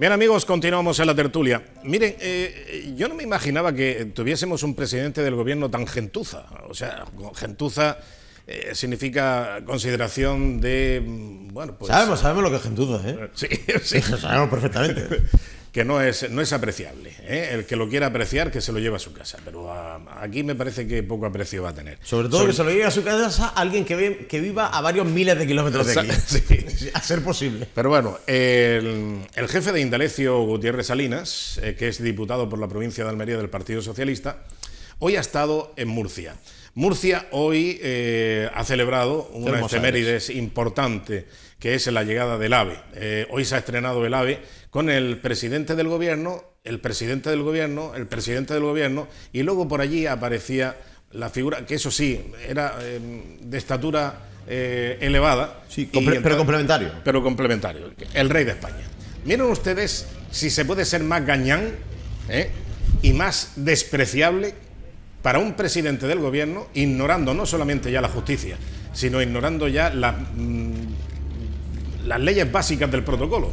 Bien amigos, continuamos en la tertulia. Miren, eh, yo no me imaginaba que tuviésemos un presidente del gobierno tan gentuza. O sea, gentuza eh, significa consideración de... Mm, bueno, pues, sabemos, sabemos lo que es gentuza, ¿eh? Sí, sí. sabemos perfectamente. que no es, no es apreciable. ¿eh? El que lo quiera apreciar, que se lo lleve a su casa. Pero ah, aquí me parece que poco aprecio va a tener. Sobre todo que se lo lleve a su casa alguien que, viva a varios miles de kilómetros de aquí. a ser posible. Pero bueno, el, jefe de Indalecio Gutiérrez Salinas, eh, que es diputado por la provincia de Almería del Partido Socialista, hoy ha estado en Murcia. Murcia hoy eh, ha celebrado una efemérides importante que es la llegada del AVE. Eh, hoy se ha estrenado el AVE con el presidente del gobierno, el presidente del gobierno, el presidente del gobierno, y luego por allí aparecía la figura, que eso sí, era em, de estatura eh, elevada. Sí, pero complementario. Pero complementario, el rey de España. Miren ustedes si se puede ser más gañán ¿eh? y más despreciable para un presidente del gobierno, ignorando no solamente ya la justicia, sino ignorando ya la mm, las leyes básicas del protocolo.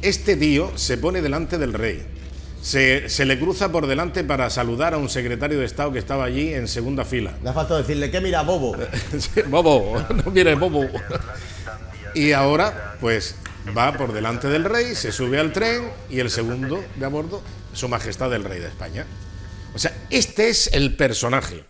Este tío se pone delante del rey. Se, le cruza por delante para saludar a un secretario de Estado que estaba allí en segunda fila. Le ha faltado decirle que mira bobo. bobo, no mire bobo. y ahora, pues, va por delante del rey, se sube al tren y el segundo de a bordo, Su Majestad el Rey de España. O sea, este es el personaje.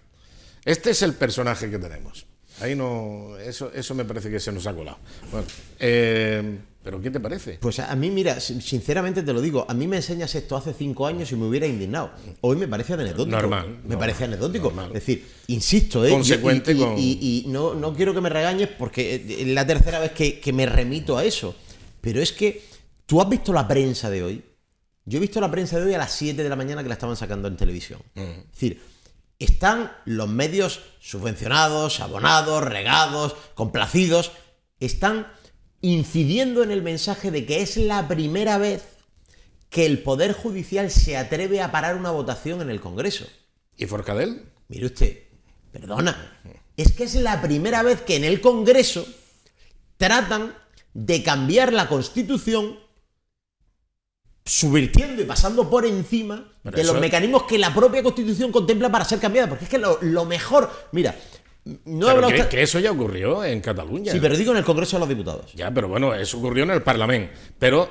Este es el personaje que tenemos. Ahí no, eso, eso me parece que se nos ha colado. Bueno, eh, ¿pero qué te parece? Pues a mí, mira, sinceramente te lo digo, a mí me enseñas esto hace cinco años y me hubiera indignado. Hoy me parece anecdótico. Normal. Me parece anecdótico. Es decir, insisto, ¿eh? Consecuente y, y, no, no, quiero que me regañes porque es la tercera vez que, me remito a eso. Pero es que tú has visto la prensa de hoy. Yo he visto la prensa de hoy a las 7 de la mañana que la estaban sacando en televisión. Mm. Es decir, están los medios subvencionados, abonados, regados, complacidos, están incidiendo en el mensaje de que es la primera vez que el Poder Judicial se atreve a parar una votación en el Congreso. ¿Y Forcadell? Mire usted, perdona, es que es la primera vez que en el Congreso tratan de cambiar la Constitución subvirtiendo y pasando por encima de los mecanismos que la propia Constitución contempla para ser cambiada. Porque es que lo, mejor, mira, no pero que eso ya ocurrió en Cataluña. Sí, pero digo en el Congreso de los Diputados. Ya, pero bueno, eso ocurrió en el Parlamento. Pero,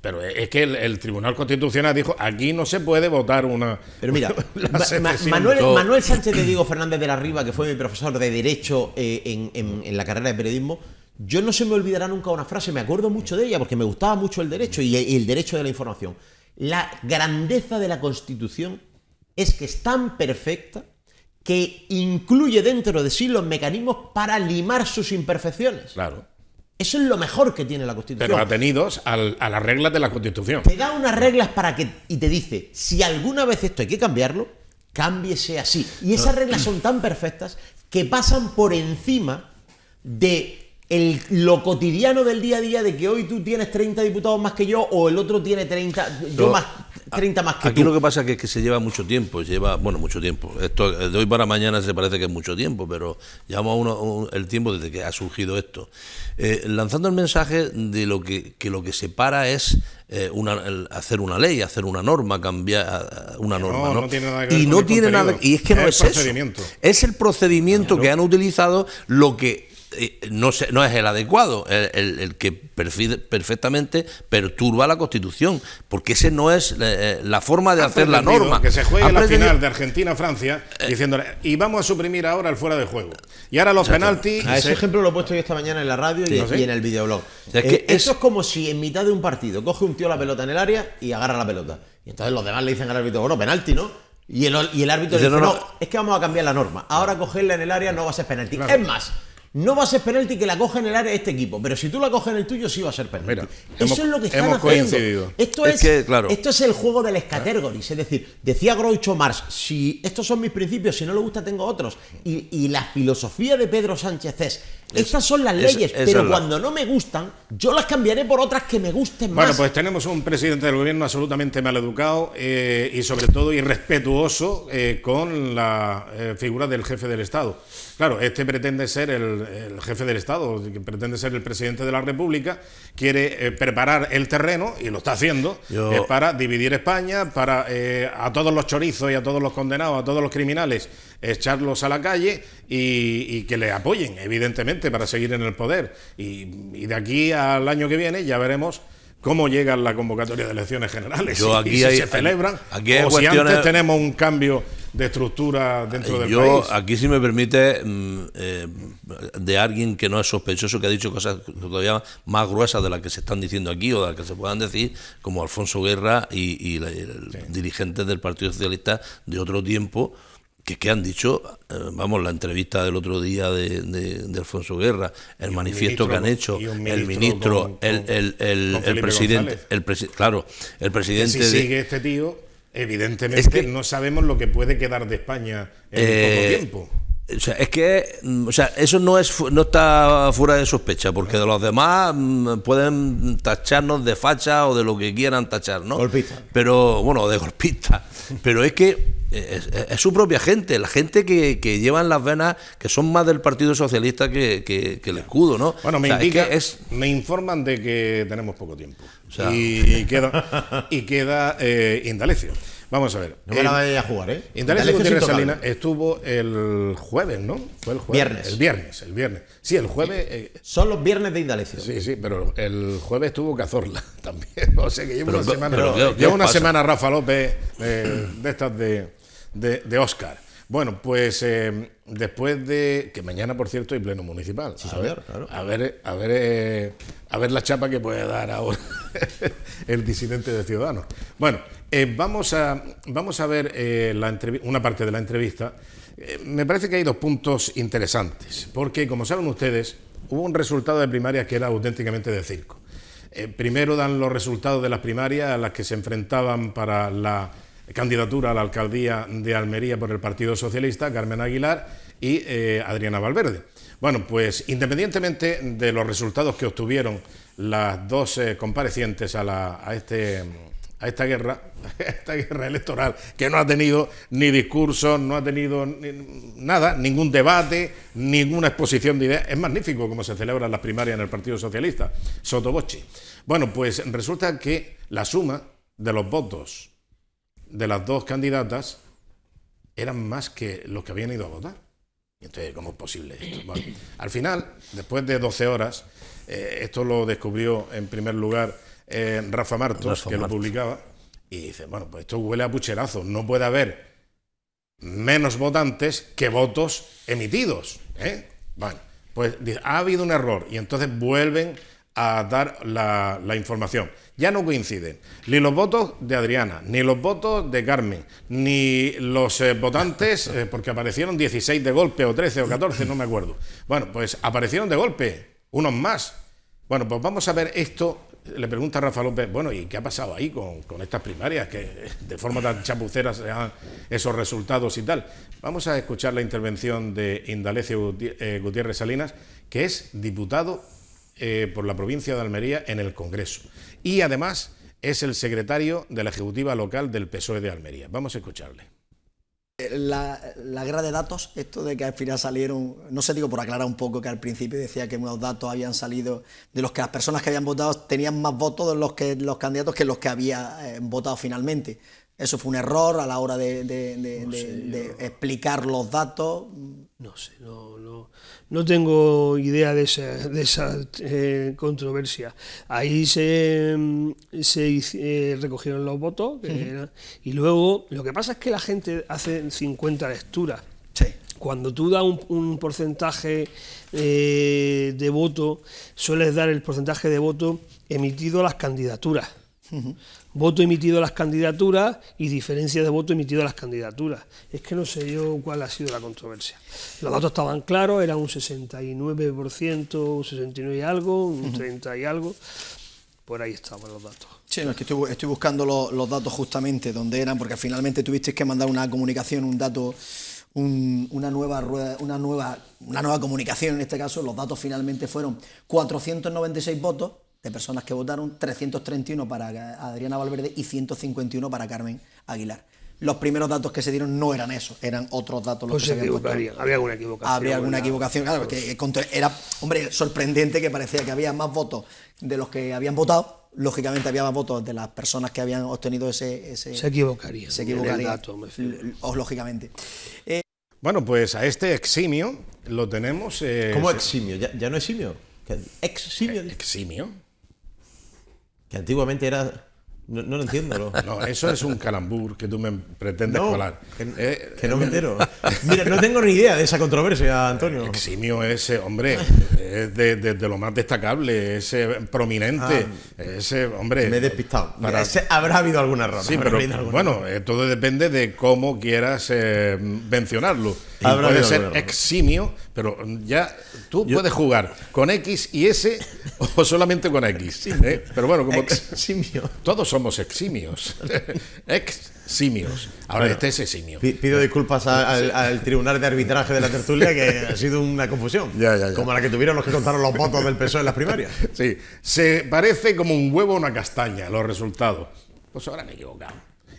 pero es que el, Tribunal Constitucional dijo, aquí no se puede votar una... Pero mira, Manuel, Sánchez de Diego Fernández de la Riva, que fue mi profesor de Derecho eh, en, la carrera de Periodismo, yo no se me olvidará nunca una frase, me acuerdo mucho de ella porque me gustaba mucho el derecho y el derecho de la información. La grandeza de la Constitución es que es tan perfecta que incluye dentro de sí los mecanismos para limar sus imperfecciones. Claro. Eso es lo mejor que tiene la Constitución. Pero atenidos a las reglas de la Constitución. Te da unas reglas para que. y te dice, si alguna vez esto hay que cambiarlo, cámbiese así. Y esas reglas son tan perfectas que pasan por encima de lo cotidiano del día a día de que hoy tú tienes 30 diputados más que yo o el otro tiene 30, yo más, 30 más que aquí tú. Aquí lo que pasa es que, se lleva mucho tiempo, lleva, bueno, mucho tiempo. Esto eh, de hoy para mañana se parece que es mucho tiempo, pero llevamos uno, el tiempo desde que ha surgido esto. Eh, lanzando el mensaje de lo que, lo que separa es eh, hacer una ley, hacer una norma, cambiar una norma. No, ¿no? tiene nada que ver y no tiene nada. Y es que no es eso. Es el procedimiento que han utilizado lo que eh, no, no es el adecuado, el, que perfectamente perturba la Constitución, porque ese no es eh, eh, la forma de hacer la norma. Que se juegue la final de Argentina-Francia diciéndole, y vamos a suprimir ahora el fuera de juego. Y ahora los penaltis... ese ejemplo lo he puesto yo esta mañana en la radio y, ¿Ah, en el videoblog. es Eso es como si en mitad de un partido coge un tío la pelota en el área y agarra la pelota. Y entonces los demás le dicen al árbitro, bueno, penalti, ¿no? Y el, árbitro dice, no, es que vamos a cambiar la norma. Ahora cogerla en el área no va a ser penalti. Es más, no va a ser penalti que la coja en el área de este equipo, pero si tú la coges en el tuyo, sí va a ser penalti. Eso es lo que están haciendo. Esto es, esto es el juego de las Es decir, decía Groucho Marx, si estos son mis principios, si no le gusta, tengo otros. Y, la filosofía de Pedro Sánchez es. Estas son las leyes, pero cuando no me gustan, yo las cambiaré por otras que me gusten más. Bueno, pues tenemos un presidente del gobierno absolutamente maleducado educado eh, y sobre todo irrespetuoso eh, con la eh, figura del jefe del Estado. Claro, este pretende ser el, jefe del Estado, pretende ser el presidente de la República, quiere eh, preparar el terreno, y lo está haciendo, para dividir España, para eh, a todos los chorizos y a todos los condenados, a todos los criminales, echarlos a la calle y, que le apoyen, evidentemente, para seguir en el poder. Y, de aquí al año que viene ya veremos cómo llega la convocatoria de elecciones generales. y si se celebran, o si antes tenemos un cambio de estructura dentro del país. Yo, aquí si me permite, mm, eh, de alguien que no es sospechoso, que ha dicho cosas todavía más gruesas de las que se están diciendo aquí o de las que se puedan decir, como Alfonso Guerra y, el dirigente dirigentes del Partido Socialista de otro tiempo, que, que han dicho, eh, vamos, la entrevista del otro día de, Alfonso Guerra, el manifiesto que han hecho, el ministro, el, el, el, presidente, claro, el presidente... este tío Evidentemente no sabemos lo que puede quedar de España en poco eh, tiempo. O sea, es que mm, o sea, eso no, es, no está fuera de sospecha, porque de los demás mm, pueden tacharnos de facha o de lo que quieran tachar, ¿no? Golpista. Pero, bueno, de golpista. Pero es que eh, es, su propia gente, la gente que, llevan las venas, que son más del Partido Socialista que, el escudo, ¿no? Bueno, me, indica, me informan de que tenemos poco tiempo. y, queda, y queda eh, Indalecio. Vamos a ver. No me la vaya a jugar, ¿eh? Indalecio Gutiérrez Salinas estuvo el jueves, ¿no? Fue el jueves. Viernes. El viernes, el viernes. Sí, el jueves. Eh, eh, son los viernes de Indalecio. Sí, sí, pero el jueves estuvo Cazorla también. O sea que lleva una semana. Llevo una semana Rafa López eh, de estas de, de, de Oscar. Bueno, pues em, después de. Que mañana, por cierto, hay pleno municipal. a, ver, a ver, eh, a ver, la chapa que puede dar ahora el disidente de Ciudadanos. Bueno, eh, vamos, a, vamos a ver eh, una parte de la entrevista. me parece que hay dos puntos interesantes, porque como saben ustedes, hubo un resultado de primarias que era auténticamente de circo. primero dan los resultados de las primarias a las que se enfrentaban para la candidatura a la alcaldía de Almería por el Partido Socialista, Carmen Aguilar y eh, Adriana Valverde. Bueno, pues independientemente de los resultados que obtuvieron las dos eh, comparecientes a, la, a este a esta guerra, esta guerra electoral, que no ha tenido ni discursos, no ha tenido nada, ningún debate, ninguna exposición de ideas. Es magnífico como se celebran las primarias en el Partido Socialista, Sotobochi. Bueno, pues resulta que la suma de los votos de las dos candidatas eran más que los que habían ido a votar. Entonces, ¿cómo es posible esto? al final, después de 12 horas, eh, esto lo descubrió en primer lugar eh, Rafa Martos, que lo publicaba, y dice, bueno, pues esto huele a pucherazo, no puede haber menos votantes que votos emitidos. ¿eh? Bueno, pues ha habido un error, y entonces vuelven a dar la, información. Ya no coinciden ni los votos de Adriana, ni los votos de Carmen, ni los eh, votantes, eh, porque aparecieron 16 de golpe, o 13 o 14, no me acuerdo. Bueno, pues aparecieron de golpe, unos más. Bueno, pues vamos a ver esto. Le pregunta a Rafa López, bueno, ¿y qué ha pasado ahí con, con estas primarias? Que de forma tan chapucera se dan esos resultados y tal. Vamos a escuchar la intervención de Indalecio Gutiérrez eh, Salinas, que es diputado eh, por la provincia de Almería en el Congreso. Y además es el secretario de la Ejecutiva Local del PSOE de Almería. Vamos a escucharle. Eh, la, guerra de datos, esto de que al final salieron, no sé, digo por aclarar un poco que al principio decía que unos datos habían salido de los que las personas que habían votado tenían más votos de los que los candidatos que los que había eh, votado finalmente. Eso fue un error a la hora de, explicar los datos. No sé, no, no, tengo idea de esa, eh, controversia. Ahí se, mm, se eh, recogieron los votos y luego lo que pasa es que la gente hace 50 lecturas. Cuando tú das un, porcentaje eh, de voto, sueles dar el porcentaje de voto emitido a las candidaturas. Voto emitido a las candidaturas y diferencia de voto emitido a las candidaturas. Es que no sé yo cuál ha sido la controversia. Los datos estaban claros, era un 69%, un 69 y algo, un 30 y algo. Por ahí estaban los datos. Sí, no, que estoy, buscando los, datos justamente donde eran, porque finalmente tuviste que mandar una comunicación, un dato una, nueva rueda, una, nueva, una nueva comunicación en este caso, los datos finalmente fueron 496 votos de personas que votaron, 331 para Adriana Valverde y 151 para Carmen Aguilar. Los primeros datos que se dieron no eran esos, eran otros datos los pues se equivocaría. Había alguna equivocación. Había alguna equivocación, claro, porque eh, era, hombre, sorprendente que parecía que había más votos de los que habían votado. Lógicamente había más votos de las personas que habían obtenido ese... se equivocaría. Se equivocaría. lógicamente. Eh, bueno, pues a este eximio lo tenemos... Eh, ¿Cómo eximio? ¿Ya, ya no eximio? ¿Eximio? Eximio. Que antiguamente era. No, lo entiendo. ¿no? eso es un calambur que tú me pretendes colar. Que, eh, que no me eh, entero. Mira, no tengo ni idea de esa controversia, Antonio. Eximio ese, hombre es de, lo más destacable, ese prominente, ah. ese hombre. Me he despistado. Para... habrá habido alguna error. bueno, todo depende de cómo quieras eh, mencionarlo. puede ser eximio, pero ya tú puedes jugar con X y S o solamente con X. ¿eh? Pero bueno, como eximio. todos somos eximios. eximios. Ahora este es eximio. Pido eh, disculpas al, tribunal de arbitraje de la tertulia que ha sido una confusión. Como la que tuvieron que contaron los votos del PSOE en las primarias. Sí, se parece como un huevo a una castaña los resultados. Pues ahora me he equivocado.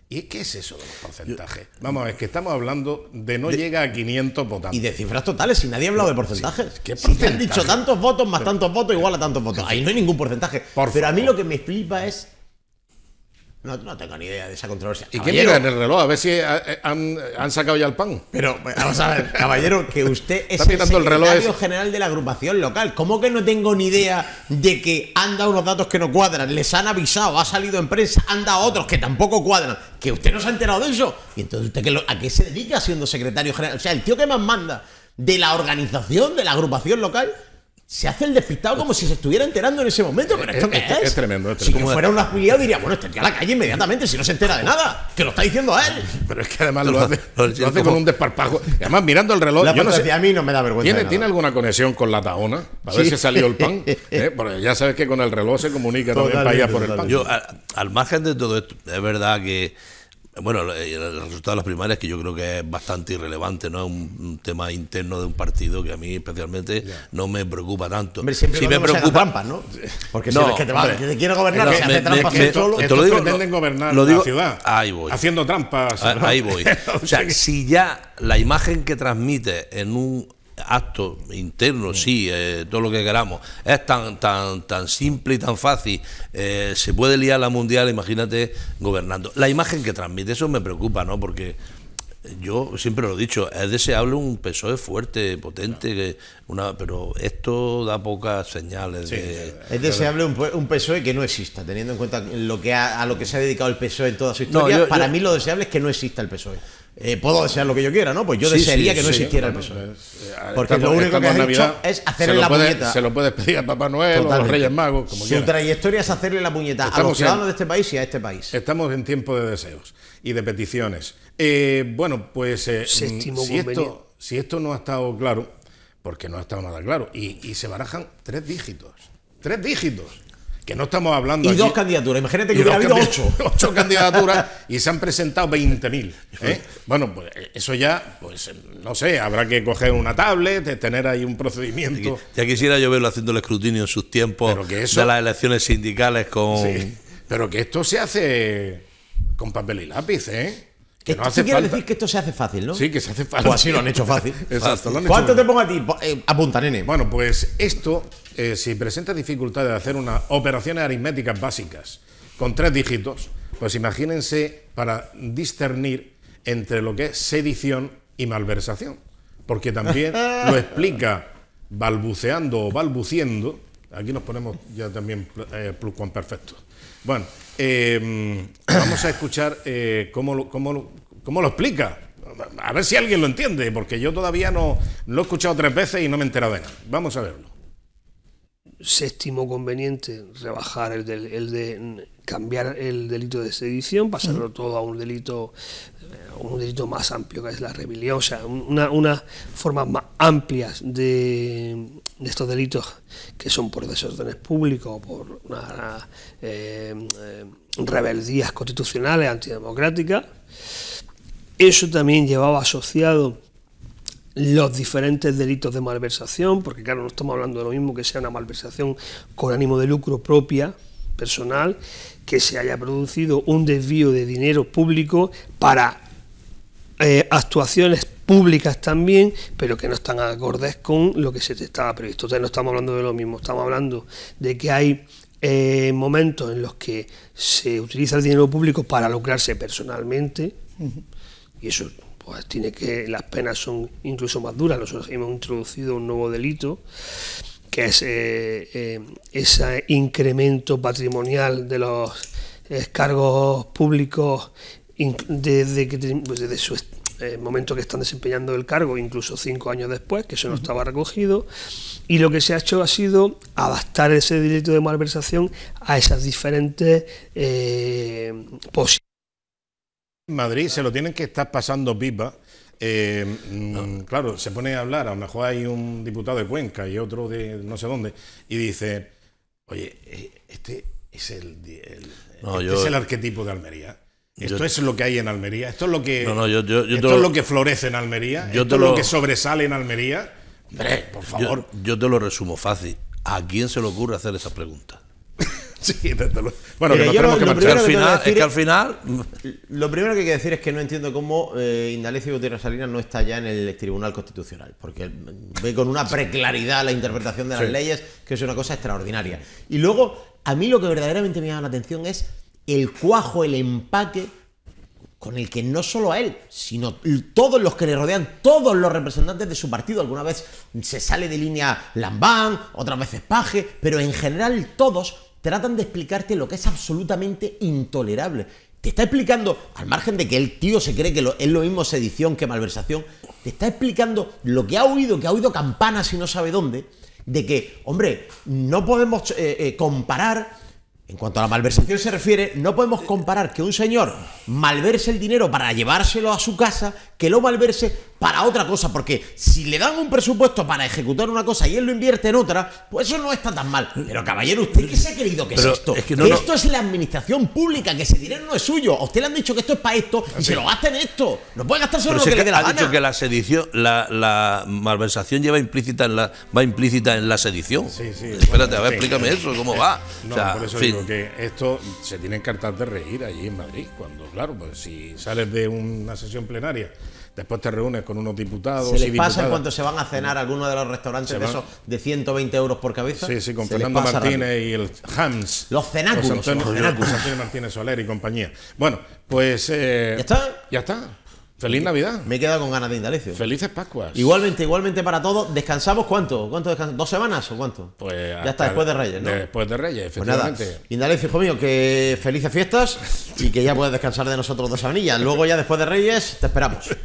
¿Y qué es eso de los porcentajes? Vamos, es que estamos hablando de no llega a 500 votantes. Y de cifras totales, si nadie ha hablado de porcentajes. ¿Qué porcentaje? Si te han dicho tantos votos más tantos votos igual a tantos votos. Ahí no hay ningún porcentaje. Pero a mí lo que me flipa es no, no tengo ni idea de esa controversia. ¿Y qué mira en el reloj? A ver si eh, han, sacado ya el pan. Pero pues, vamos a ver, caballero, que usted es el secretario general de la agrupación local. ¿Cómo que no tengo ni idea de que anda unos datos que no cuadran? Les han avisado, ha salido en prensa, han otros que tampoco cuadran. ¿Que usted no se ha enterado de eso? ¿Y entonces usted a qué se dedica siendo secretario general? O sea, el tío que más manda de la organización, de la agrupación local, se hace el despistado como si se estuviera enterando en ese momento. Pero esto qué es. Es, tremendo. Es tremendo. Si fuera un afiliado diría, bueno, estaría a la calle inmediatamente si no se entera de nada. Que lo está diciendo a él. Pero es que además lo, hace, con un desparpajo. Además, mirando el reloj. La yo no sé, a mí no me da vergüenza. ¿Tiene, ¿tiene alguna conexión con la taona? A ver si salió el pan. ¿eh? Porque ya sabes que con el reloj se comunica todo el país por el pan. Yo, al margen de todo esto, es verdad que bueno, eh, el resultado de las primarias que yo creo que es bastante irrelevante, ¿no? Es un, tema interno de un partido que a mí especialmente no me preocupa tanto. Pero si me preocupa trampas, ¿no? Porque no, si que te, va, hombre, te quiere gobernar, hace trampas me, solo. lo digo, pretenden gobernar la ciudad. Ahí voy. Haciendo trampas. Ahí voy. o sea, si ya la imagen que transmite en un actos internos, sí, eh, todo lo que queramos. Es tan, tan, tan simple y tan fácil. Eh, se puede liar la mundial, imagínate, gobernando. La imagen que transmite, eso me preocupa, ¿no? Porque yo siempre lo he dicho, es deseable un PSOE fuerte, potente, una, pero esto da pocas señales. de, es deseable un, un, PSOE que no exista, teniendo en cuenta lo que a lo que se ha dedicado el PSOE en toda su historia. para mí lo deseable es que no exista el PSOE. Eh, puedo desear lo que yo quiera, ¿no? Pues yo desearía que no existiera el PSOE. Eh, eh, porque lo único que has hecho es hacerle la puñeta. Se lo puedes pedir a Papá Noel o a los Reyes Magos. Como Su trayectoria es hacerle la puñeta a los ciudadanos de este país y a este país. Estamos en tiempo de deseos y de peticiones. Eh, bueno, pues eh, mm, si, esto, si esto no ha estado claro, porque no ha estado nada claro, y se barajan tres dígitos. Tres dígitos que no estamos hablando. Y dos candidaturas, imagínate que hubiera habido ocho. Ocho candidaturas y se han presentado 20.000. ¿eh? Bueno, pues eso ya, pues no sé, habrá que coger una tablet, tener ahí un procedimiento. Ya, quisiera yo verlo haciendo el escrutinio en sus tiempos de las elecciones sindicales con. pero que esto se hace con papel y lápiz, ¿eh? Que no decir que esto se hace fácil, ¿no? Sí, que se hace fácil. O así lo han hecho fácil. Exacto. Lo han hecho ¿Cuánto te pongo a ti? Pues, eh, apunta, nene. Bueno, pues esto, eh, si presenta dificultades de hacer unas operaciones aritméticas básicas con tres dígitos, pues imagínense para discernir entre lo que es sedición y malversación. Porque también lo explica balbuceando o balbuciendo. Aquí nos ponemos ya también eh, plus perfecto. Bueno, Em, vamos a escuchar eh, cómo, lo, explica. A ver si alguien lo entiende, porque yo todavía no lo he escuchado tres veces y no me he enterado de nada. Vamos a verlo. estimó conveniente, rebajar el el de cambiar el delito de sedición, pasarlo todo a un delito eh, un delito más amplio que es la rebelión, o sea, unas formas más amplias de, de, estos delitos que son por desórdenes públicos, por una, eh, rebeldías constitucionales, antidemocráticas. Eso también llevaba asociado los diferentes delitos de malversación, porque claro, no estamos hablando de lo mismo que sea una malversación con ánimo de lucro propia, personal, que se haya producido un desvío de dinero público para eh, actuaciones públicas también, pero que no están acordes con lo que se te estaba previsto. Entonces no estamos hablando de lo mismo, estamos hablando de que hay eh, momentos en los que se utiliza el dinero público para lucrarse personalmente, y eso pues tiene que, las penas son incluso más duras, nosotros hemos introducido un nuevo delito que es eh, eh, ese incremento patrimonial de los cargos públicos desde, pues desde su eh, momento que están desempeñando el cargo, incluso cinco años después, que eso no estaba recogido, y lo que se ha hecho ha sido adaptar ese delito de malversación a esas diferentes eh, posibilidades. Madrid se lo tienen que estar pasando pipa eh, mm, claro, se pone a hablar, a lo mejor hay un diputado de Cuenca y otro de no sé dónde, y dice, oye, eh, este es el, este es el arquetipo de Almería. Esto es lo que hay en Almería, esto es lo que, esto es lo que florece en Almería, esto es lo que sobresale en Almería. por favor. yo te lo resumo fácil. ¿A quién se le ocurre hacer esa pregunta? Sí, desde Bueno, que no tenemos que Al final, es que al final. Lo primero que hay que decir es que no entiendo cómo eh, Indalecio Gutiérrez Salinas no está ya en el Tribunal Constitucional, porque ve con una preclaridad la interpretación de las leyes, que es una cosa extraordinaria. Y luego, a mí lo que verdaderamente me llama la atención es el cuajo, el empaque con el que no solo a él, sino todos los que le rodean, todos los representantes de su partido, alguna vez se sale de línea Lambán, otras veces Paje, pero en general todos tratan de explicarte lo que es absolutamente intolerable. Te está explicando, al margen de que el tío se cree que es lo mismo sedición que malversación, te está explicando lo que ha oído, que ha oído campanas y no sabe dónde, de que, hombre, no podemos eh, eh, comparar en cuanto a la malversación se refiere, no podemos comparar que un señor malverse el dinero para llevárselo a su casa, que lo malverse para otra cosa, porque si le dan un presupuesto para ejecutar una cosa y él lo invierte en otra, pues eso no está tan mal. Pero caballero, ¿usted qué se ha creído que es esto? que esto es la administración pública, que ese dinero no es suyo. A usted le han dicho que esto es para esto y ah, se lo gasta en esto. No puede gastarse lo que, le dé la ha dicho que la sedición, la, malversación lleva implícita en la, va implícita en la sedición. Sí, sí, Espérate, a ver, explícame eso, ¿cómo va? No, por eso porque esto se tienen cartas de reír allí en Madrid, cuando, claro, pues si sales de una sesión plenaria, después te reúnes con unos diputados. ¿Se les pasa cuando se van a cenar alguno de los restaurantes de esos de 120 euros por cabeza? Sí, sí, con Fernando Martínez y el Hams. Los cenáculos. Los Antonio, los Martínez Soler y compañía. Bueno, pues. Eh, ¿Ya está? Ya está. Feliz Navidad. Me he quedado con ganas de Indalecio. Felices Pascuas. Igualmente, igualmente para todos. ¿Descansamos cuánto? ¿Cuánto descansamos? ¿Dos semanas o cuánto? Pues. Ya está, después de Reyes, ¿no? Después de Reyes, efectivamente. Pues nada. Indalecio, hijo mío, que felices fiestas y que ya puedes descansar de nosotros dos semanillas. Luego, ya después de Reyes, te esperamos.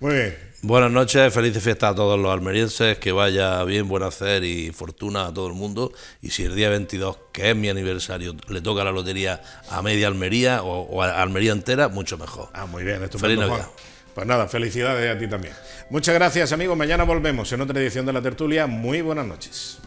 Muy bien. Buenas noches, felices fiestas a todos los almerienses, que vaya bien, buen hacer y fortuna a todo el mundo. Y si el día 22, que es mi aniversario, le toca la lotería a media Almería o, a Almería entera, mucho mejor. Ah, muy bien, esto Feliz Navidad. Pues nada, felicidades a ti también. Muchas gracias, amigos. Mañana volvemos en otra edición de La Tertulia. Muy buenas noches.